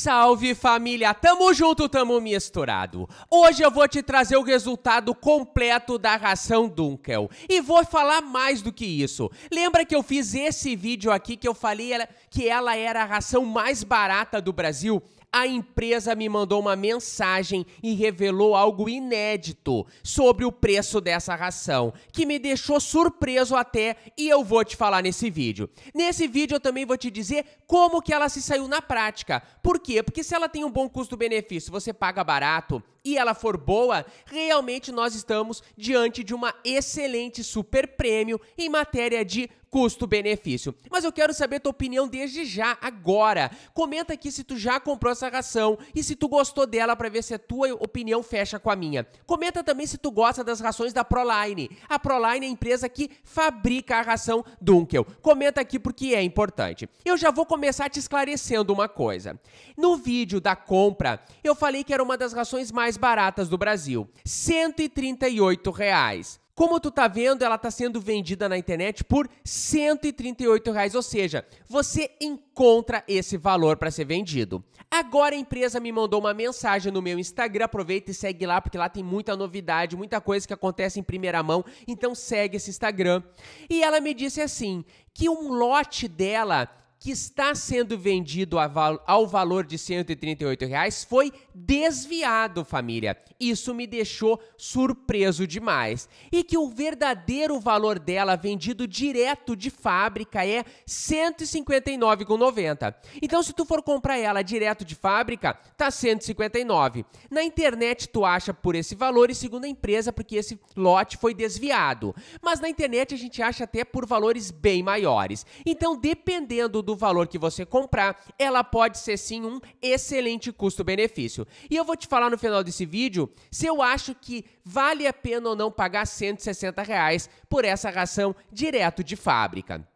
Salve família, tamo junto, tamo misturado. Hoje eu vou te trazer o resultado completo da ração Dunkel. E vou falar mais do que isso. Lembra que eu fiz esse vídeo aqui que eu falei que ela era a ração mais barata do Brasil? a empresa me mandou uma mensagem e revelou algo inédito sobre o preço dessa ração, que me deixou surpreso até e eu vou te falar nesse vídeo. Nesse vídeo eu também vou te dizer como que ela se saiu na prática, porque quê? Porque se ela tem um bom custo-benefício, você paga barato, e ela for boa, realmente nós estamos diante de uma excelente super prêmio em matéria de custo-benefício. Mas eu quero saber tua opinião desde já, agora. Comenta aqui se tu já comprou essa ração e se tu gostou dela para ver se a tua opinião fecha com a minha. Comenta também se tu gosta das rações da Proline. A Proline é a empresa que fabrica a ração Dunkel. Comenta aqui porque é importante. Eu já vou começar te esclarecendo uma coisa. No vídeo da compra, eu falei que era uma das rações mais mais baratas do Brasil, R$ 138. Reais. Como tu tá vendo, ela tá sendo vendida na internet por R$ 138, reais, ou seja, você encontra esse valor para ser vendido. Agora a empresa me mandou uma mensagem no meu Instagram, aproveita e segue lá porque lá tem muita novidade, muita coisa que acontece em primeira mão, então segue esse Instagram. E ela me disse assim, que um lote dela que está sendo vendido ao valor de 138 reais foi desviado, família. Isso me deixou surpreso demais. E que o verdadeiro valor dela vendido direto de fábrica é 159,90. Então, se tu for comprar ela direto de fábrica, tá 159. Na internet tu acha por esse valor e segundo a empresa porque esse lote foi desviado. Mas na internet a gente acha até por valores bem maiores. Então, dependendo do do valor que você comprar, ela pode ser sim um excelente custo-benefício. E eu vou te falar no final desse vídeo se eu acho que vale a pena ou não pagar 160 reais por essa ração direto de fábrica.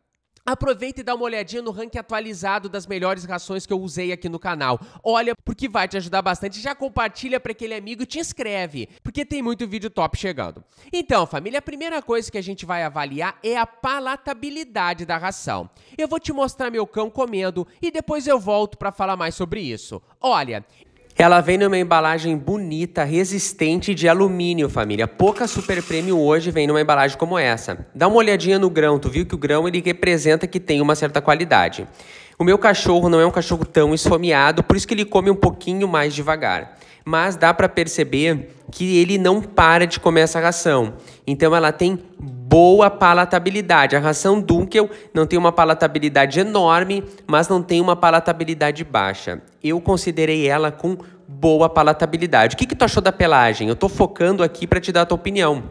Aproveita e dá uma olhadinha no ranking atualizado das melhores rações que eu usei aqui no canal. Olha, porque vai te ajudar bastante. Já compartilha para aquele amigo e te inscreve, porque tem muito vídeo top chegando. Então, família, a primeira coisa que a gente vai avaliar é a palatabilidade da ração. Eu vou te mostrar meu cão comendo e depois eu volto para falar mais sobre isso. Olha, ela vem numa embalagem bonita, resistente de alumínio, família. Pouca Super Premium hoje vem numa embalagem como essa. Dá uma olhadinha no grão, tu viu que o grão ele representa que tem uma certa qualidade. O meu cachorro não é um cachorro tão esfomeado, por isso que ele come um pouquinho mais devagar. Mas dá para perceber que ele não para de comer essa ração. Então ela tem boa palatabilidade. A ração Dunkel não tem uma palatabilidade enorme, mas não tem uma palatabilidade baixa. Eu considerei ela com boa palatabilidade. O que, que tu achou da pelagem? Eu tô focando aqui para te dar a tua opinião.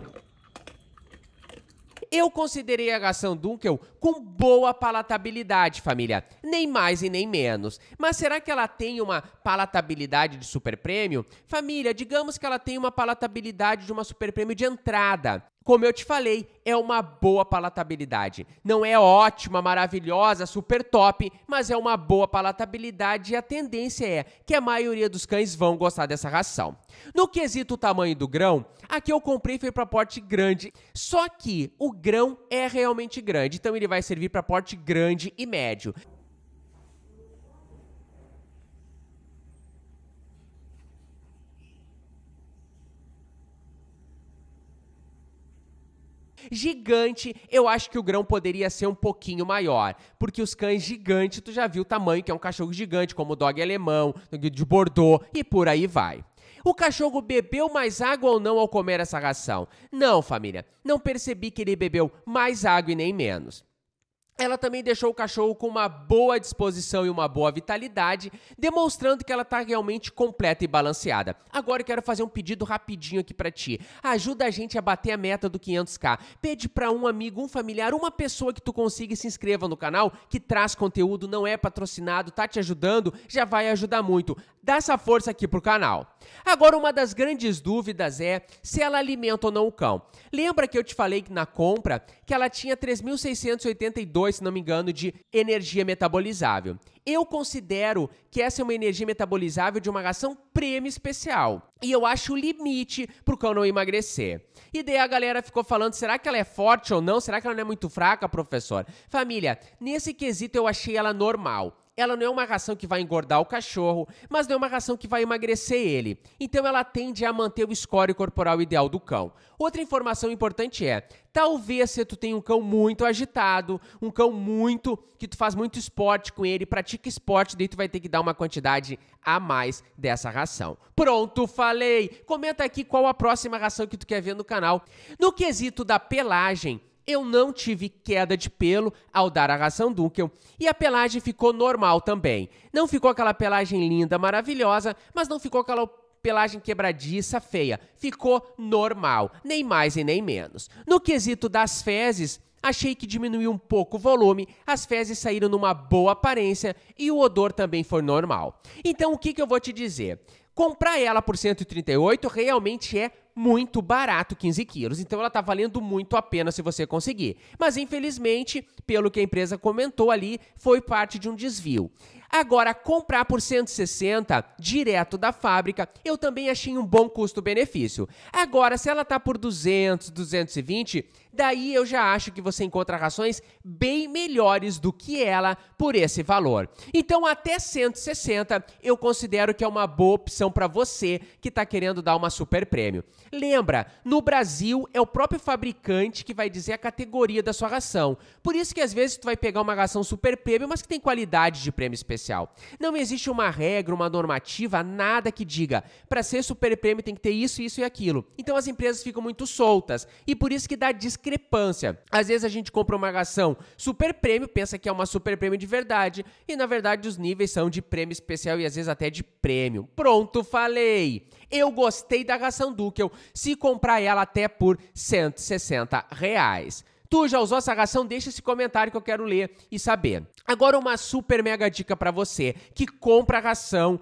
Eu considerei a ração Dunkel com boa palatabilidade, família. Nem mais e nem menos. Mas será que ela tem uma palatabilidade de super prêmio? Família, digamos que ela tem uma palatabilidade de uma super prêmio de entrada. Como eu te falei, é uma boa palatabilidade. Não é ótima, maravilhosa, super top, mas é uma boa palatabilidade e a tendência é que a maioria dos cães vão gostar dessa ração. No quesito tamanho do grão, aqui eu comprei foi para porte grande, só que o grão é realmente grande, então ele vai servir para porte grande e médio. Gigante, eu acho que o grão poderia ser um pouquinho maior, porque os cães gigantes, tu já viu o tamanho que é um cachorro gigante, como o dog alemão, de Bordeaux e por aí vai. O cachorro bebeu mais água ou não ao comer essa ração? Não, família, não percebi que ele bebeu mais água e nem menos. Ela também deixou o cachorro com uma boa disposição e uma boa vitalidade, demonstrando que ela está realmente completa e balanceada. Agora eu quero fazer um pedido rapidinho aqui para ti. Ajuda a gente a bater a meta do 500k. Pede para um amigo, um familiar, uma pessoa que tu consiga e se inscreva no canal, que traz conteúdo, não é patrocinado, tá te ajudando, já vai ajudar muito. Dá essa força aqui pro canal. Agora uma das grandes dúvidas é se ela alimenta ou não o cão. Lembra que eu te falei que na compra que ela tinha 3.682 se não me engano, de energia metabolizável. Eu considero que essa é uma energia metabolizável de uma ração prêmio especial. E eu acho o limite pro cão não emagrecer. E daí a galera ficou falando: será que ela é forte ou não? Será que ela não é muito fraca, professor? Família, nesse quesito eu achei ela normal. Ela não é uma ração que vai engordar o cachorro, mas não é uma ração que vai emagrecer ele. Então ela tende a manter o score corporal ideal do cão. Outra informação importante é: talvez se tu tem um cão muito agitado, um cão muito que tu faz muito esporte com ele, pratica esporte, daí tu vai ter que dar uma quantidade a mais dessa ração. Pronto, falei. Comenta aqui qual a próxima ração que tu quer ver no canal. No quesito da pelagem, eu não tive queda de pelo ao dar a ração Dunkel e a pelagem ficou normal também. Não ficou aquela pelagem linda, maravilhosa, mas não ficou aquela pelagem quebradiça, feia. Ficou normal, nem mais e nem menos. No quesito das fezes, achei que diminuiu um pouco o volume, as fezes saíram numa boa aparência e o odor também foi normal. Então o que, que eu vou te dizer? Comprar ela por 138 realmente é muito barato 15 quilos, então ela está valendo muito a pena se você conseguir. Mas infelizmente, pelo que a empresa comentou ali, foi parte de um desvio. Agora, comprar por 160 direto da fábrica, eu também achei um bom custo-benefício. Agora, se ela está por 200, 220, daí eu já acho que você encontra rações bem melhores do que ela por esse valor. Então, até 160 eu considero que é uma boa opção para você que está querendo dar uma super prêmio. Lembra, no Brasil é o próprio fabricante que vai dizer a categoria da sua ração. Por isso que às vezes tu vai pegar uma ração super prêmio, mas que tem qualidade de prêmio especial. Não existe uma regra, uma normativa, nada que diga para ser super prêmio tem que ter isso, isso e aquilo. Então as empresas ficam muito soltas e por isso que dá discrepância. Às vezes a gente compra uma ração super prêmio, pensa que é uma super prêmio de verdade, e na verdade os níveis são de prêmio especial e às vezes até de prêmio. Pronto, falei! Eu gostei da ração Dukel, se comprar ela até por 160 reais. Tu já usou essa ração? Deixa esse comentário que eu quero ler e saber. Agora uma super mega dica para você que compra ração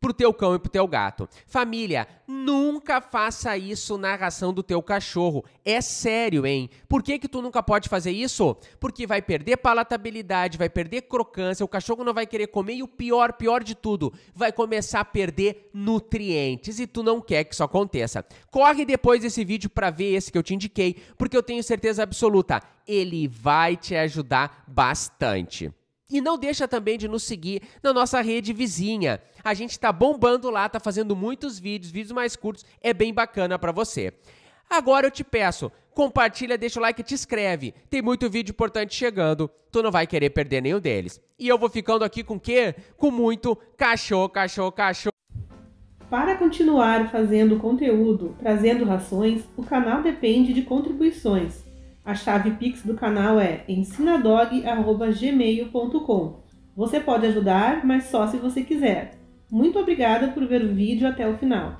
pro teu cão e pro teu gato. Família, nunca faça isso na ração do teu cachorro. É sério, hein? Por que que tu nunca pode fazer isso? Porque vai perder palatabilidade, vai perder crocância, o cachorro não vai querer comer e o pior, pior de tudo, vai começar a perder nutrientes e tu não quer que isso aconteça. Corre depois desse vídeo para ver esse que eu te indiquei, porque eu tenho certeza absoluta, ele vai te ajudar bastante. E não deixa também de nos seguir na nossa rede vizinha. A gente está bombando lá, tá fazendo muitos vídeos, vídeos mais curtos, é bem bacana para você. Agora eu te peço, compartilha, deixa o like e te inscreve. Tem muito vídeo importante chegando, tu não vai querer perder nenhum deles. E eu vou ficando aqui com o quê? Com muito cachorro, cachorro, cachorro. Para continuar fazendo conteúdo, trazendo rações, o canal depende de contribuições. A chave Pix do canal é ensinadog.gmail.com. Você pode ajudar, mas só se você quiser. Muito obrigada por ver o vídeo até o final.